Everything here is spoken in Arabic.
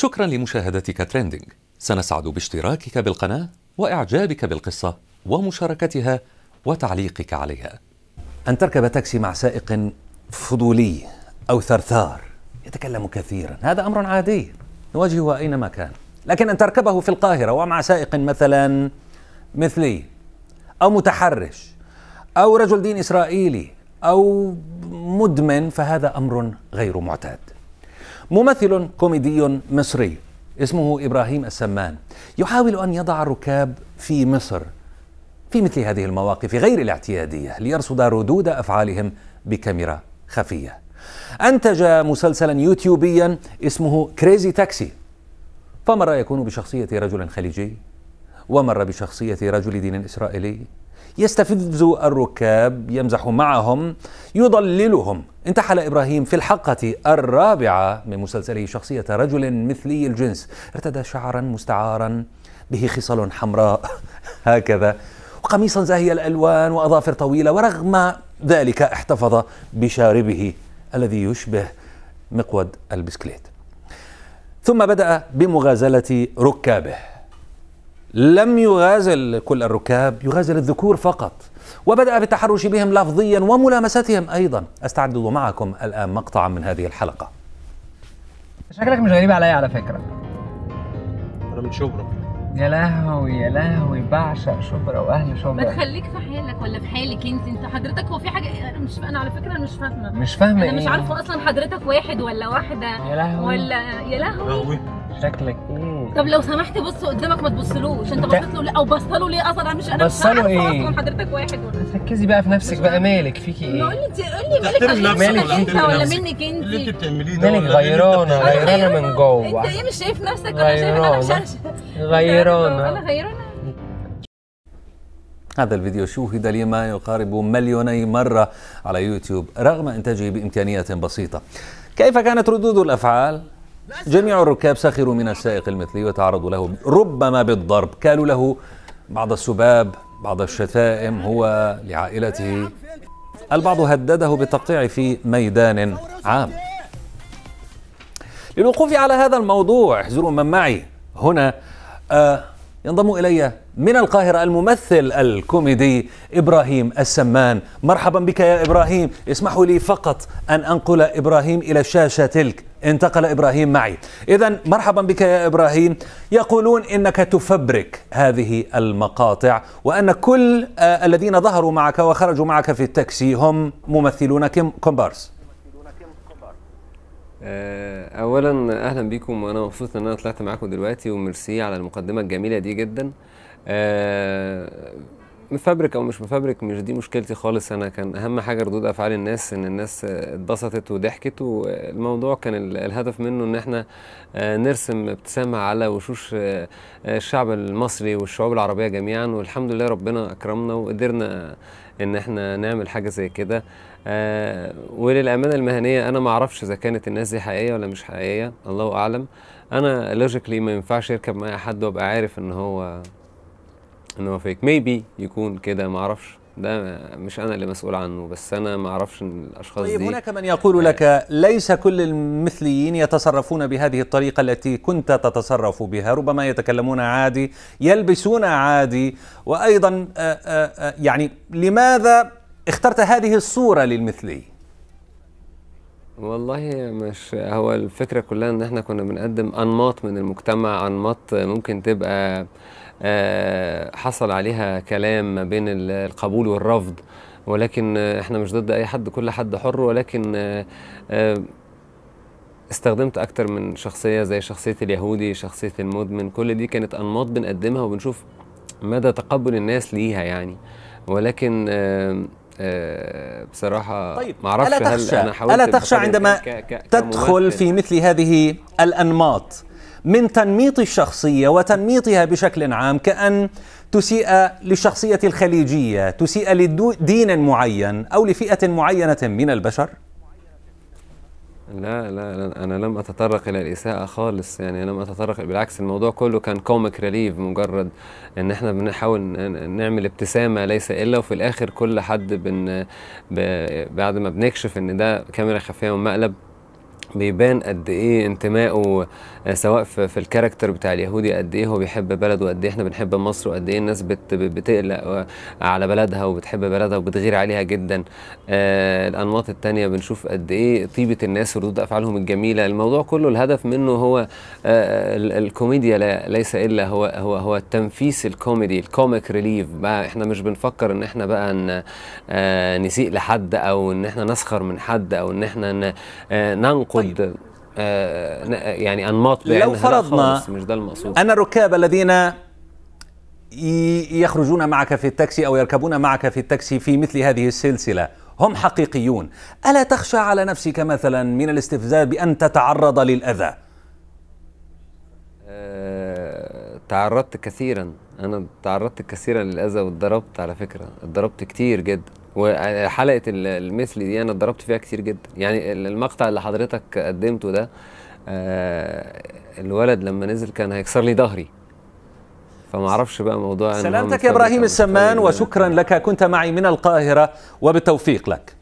شكرا لمشاهدتك تريندينج سنسعد باشتراكك بالقناة وإعجابك بالقصة ومشاركتها وتعليقك عليها أن تركب تاكسي مع سائق فضولي أو ثرثار يتكلم كثيرا هذا أمر عادي نواجهه أينما كان لكن أن تركبه في القاهرة ومع سائق مثلا مثلي أو متحرش أو رجل دين إسرائيلي أو مدمن فهذا أمر غير معتاد ممثل كوميدي مصري اسمه ابراهيم السمان يحاول ان يضع الركاب في مصر في مثل هذه المواقف غير الاعتياديه ليرصد ردود افعالهم بكاميرا خفيه. انتج مسلسلا يوتيوبيا اسمه كريزي تاكسي فمره يكون بشخصيه رجل خليجي ومره بشخصيه رجل دين اسرائيلي يستفز الركاب يمزح معهم يضللهم انتحل ابراهيم في الحلقه الرابعه من مسلسله شخصيه رجل مثلي الجنس ارتدى شعرا مستعارا به خصل حمراء هكذا وقميصا زاهي الالوان واظافر طويله ورغم ذلك احتفظ بشاربه الذي يشبه مقود البسكليت ثم بدا بمغازله ركابه لم يغازل كل الركاب يغازل الذكور فقط وبدأ بالتحرش بهم لفظيا وملامستهم أيضا أستعد معكم الآن مقطعا من هذه الحلقة شكلك مش غريب عليا على فكرة أنا من شبرا يا لهوي يا لهوي بعشق شبرا واهل شبرا ما تخليك في حالك ولا في حالك انت انت حضرتك هو في حاجه انا مش انا على فكره انا مش فاهمه مش فاهمه ايه انا مش إيه. عارفه اصلا حضرتك واحد ولا واحده يا لهوي ولا يا لهوي شكلك ايه طب لو سمحت بص قدامك ما تبصلوش انت بصيت له ليه او بصله له ليه اصلا مش انا بص له ايه اصلا حضرتك واحد ولا ركزي بقى في نفسك بقى مالك فيكي ايه قول انت قول لي مالك مالك انت ولا منك انت اللي انت بتعمليه ده مالك غيرانه غيرانه من إيه؟ جوه انت ايه مش شايف نفسك ولا شايف انا مش غيرانه انا غيرانه هذا الفيديو شوهد لما يقارب مليوني مرة على يوتيوب رغم إنتاجه بإمكانيات بسيطة كيف كانت ردود الأفعال؟ جميع الركاب سخروا من السائق المثلي وتعرضوا له ربما بالضرب كالوا له بعض السباب بعض الشتائم هو لعائلته البعض هدده بالتقطيع في ميدان عام للوقوف على هذا الموضوع احزروا من معي هنا آه ينضم الي من القاهره الممثل الكوميدي ابراهيم السمان مرحبا بك يا ابراهيم اسمحوا لي فقط ان انقل ابراهيم الى الشاشه تلك انتقل ابراهيم معي اذا مرحبا بك يا ابراهيم يقولون انك تفبرك هذه المقاطع وان كل آه، الذين ظهروا معك وخرجوا معك في التاكسي هم ممثلون كومبارس آه، اولا اهلا بيكم وانا مبسوط ان انا طلعت معاكم دلوقتي وميرسي على المقدمه الجميله دي جدا آه، مفبرك او مش مفبرك مش دي مشكلتي خالص انا كان اهم حاجه ردود افعال الناس ان الناس اتبسطت وضحكت والموضوع كان الهدف منه ان احنا آه، نرسم ابتسامه على وشوش آه، آه، الشعب المصري والشعوب العربيه جميعا والحمد لله ربنا اكرمنا وقدرنا ان احنا نعمل حاجه زي كده وللامانه المهنيه انا ما اعرفش اذا كانت الناس دي حقيقيه ولا مش حقيقيه الله اعلم انا لوجيكلي ما ينفعش يركب معايا حد وابقى عارف ان هو ان هو فيك ميبي يكون كده ما اعرفش ده مش انا اللي مسؤول عنه بس انا ما اعرفش الاشخاص طيب دي هناك من يقول آه. لك ليس كل المثليين يتصرفون بهذه الطريقه التي كنت تتصرف بها ربما يتكلمون عادي يلبسون عادي وايضا آه، آه، يعني لماذا اخترت هذه الصوره للمثلي والله مش هو الفكره كلها ان احنا كنا بنقدم انماط من المجتمع انماط ممكن تبقى آه، حصل عليها كلام ما بين القبول والرفض ولكن احنا مش ضد اي حد كل حد حر ولكن آه، آه، استخدمت اكتر من شخصيه زي شخصيه اليهودي شخصيه المدمن كل دي كانت انماط بنقدمها وبنشوف مدى تقبل الناس ليها يعني ولكن بصراحه طيب معرفش ألا تخشى هل انا حاولت الا تخشى عندما تدخل في مثل هذه الانماط من تنميط الشخصيه وتنميطها بشكل عام كان تسيء للشخصيه الخليجيه، تسيء لدين معين او لفئه معينه من البشر؟ لا لا, انا لم اتطرق الى الاساءه خالص يعني لم اتطرق بالعكس الموضوع كله كان كوميك ريليف مجرد ان احنا بنحاول نعمل ابتسامه ليس الا وفي الاخر كل حد بن بعد ما بنكشف ان ده كاميرا خفيه ومقلب بيبان قد ايه انتمائه آه، سواء في, الكاركتر بتاع اليهودي قد ايه هو بيحب بلده وقد ايه احنا بنحب مصر وقد ايه الناس بتقلق آه، على بلدها وبتحب بلدها وبتغير عليها جدا آه، الانماط التانية بنشوف قد ايه طيبة الناس وردود افعالهم الجميلة الموضوع كله الهدف منه هو الكوميديا ليس الا هو هو هو التنفيس الكوميدي الكوميك ريليف بقى احنا مش بنفكر ان احنا بقى ان نسيء لحد او ان احنا نسخر من حد او ان احنا ننقل طيب. آه يعني انماط لو فرضنا مش ده المقصود ان الركاب الذين يخرجون معك في التاكسي او يركبون معك في التاكسي في مثل هذه السلسله هم حقيقيون الا تخشى على نفسك مثلا من الاستفزاز بان تتعرض للاذى أه تعرضت كثيرا انا تعرضت كثيرا للاذى واتضربت على فكره اتضربت كتير جدا وحلقه المثل دي انا اتضربت فيها كتير جدا يعني المقطع اللي حضرتك قدمته ده آه، الولد لما نزل كان هيكسر لي ظهري فما اعرفش بقى موضوع سلامتك يا ابراهيم السمان وشكرا لك كنت معي من القاهره وبالتوفيق لك